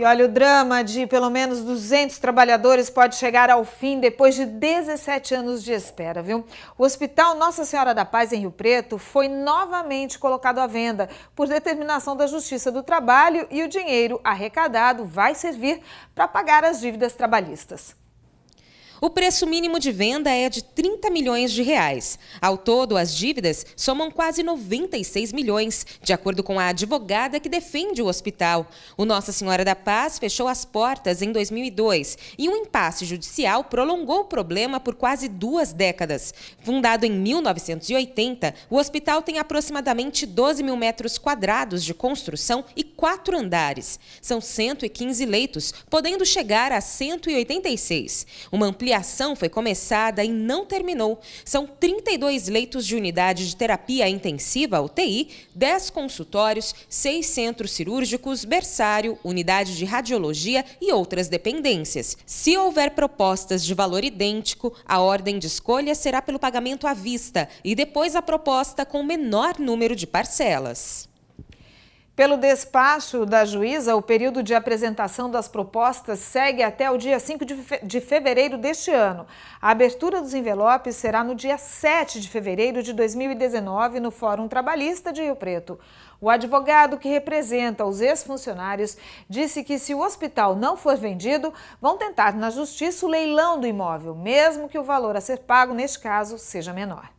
E olha, o drama de pelo menos 200 trabalhadores pode chegar ao fim depois de 17 anos de espera, viu? O Hospital Nossa Senhora da Paz, em Rio Preto, foi novamente colocado à venda por determinação da Justiça do Trabalho e o dinheiro arrecadado vai servir para pagar as dívidas trabalhistas. O preço mínimo de venda é de 30 milhões de reais. Ao todo, as dívidas somam quase 96 milhões, de acordo com a advogada que defende o hospital. O Nossa Senhora da Paz fechou as portas em 2002 e um impasse judicial prolongou o problema por quase duas décadas. Fundado em 1980, o hospital tem aproximadamente 12 mil metros quadrados de construção e quatro andares. São 115 leitos, podendo chegar a 186. Uma ampliação ampliação foi começada e não terminou. São 32 leitos de unidade de terapia intensiva, UTI, 10 consultórios, 6 centros cirúrgicos, berçário, unidade de radiologia e outras dependências. Se houver propostas de valor idêntico, a ordem de escolha será pelo pagamento à vista e depois a proposta com menor número de parcelas. Pelo despacho da juíza, o período de apresentação das propostas segue até o dia 5 de, fevereiro deste ano. A abertura dos envelopes será no dia 7 de fevereiro de 2019 no Fórum Trabalhista de Rio Preto. O advogado que representa os ex-funcionários disse que se o hospital não for vendido, vão tentar na justiça o leilão do imóvel, mesmo que o valor a ser pago neste caso seja menor.